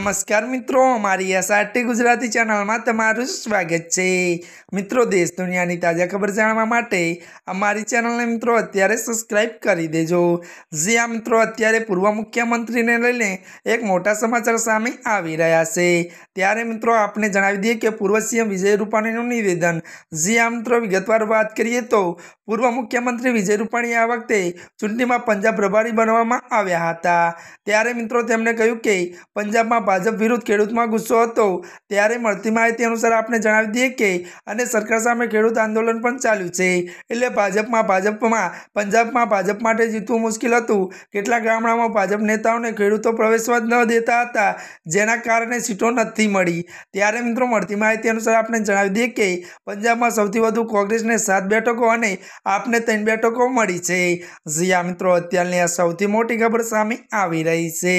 નમસ્કાર મિત્રો અમારી એસઆરટી ગુજરાતી ચેનલમાં તમારું સ્વાગત છે મિત્રો દેશ દુનિયાની તાજા ખબર જાણવા માટે અમારી ચેનલને મિત્રો અત્યારે સબસ્ક્રાઈબ કરી દેજો આ મિત્રો અત્યારે પૂર્વ મુખ્યમંત્રીને લઈને એક મોટા સમાચાર સામે આવી રહ્યા છે ત્યારે મિત્રો આપણે જણાવી દઈએ કે પૂર્વ સીએમ વિજય રૂપાણીનું નિવેદન આ મિત્રો વિગતવાર વાત કરીએ તો પૂર્વ મુખ્યમંત્રી વિજય રૂપાણી આ વખતે ચૂંટણીમાં પંજાબ પ્રભારી બનવામાં આવ્યા હતા ત્યારે મિત્રો તેમણે કહ્યું કે પંજાબમાં ભાજપ વિરુદ્ધ ખેડૂતમાં ગુસ્સો હતો ત્યારે મળતી માહિતી અનુસાર આપણે જણાવી દઈએ કે અને સરકાર સામે ખેડૂત આંદોલન પણ ચાલ્યું છે એટલે ભાજપમાં ભાજપમાં પંજાબમાં ભાજપ માટે જીતવું મુશ્કેલ હતું કેટલાક ગામડામાં ભાજપ નેતાઓને ખેડૂતો પ્રવેશવા જ ન દેતા હતા જેના કારણે સીટો નથી મળી ત્યારે મિત્રો મળતી માહિતી અનુસાર આપણે જણાવી દઈએ કે પંજાબમાં સૌથી વધુ કોંગ્રેસને સાત બેઠકો અને આપને ત્રણ બેઠકો મળી છે જ્યાં મિત્રો અત્યારની આ સૌથી મોટી ખબર સામે આવી રહી છે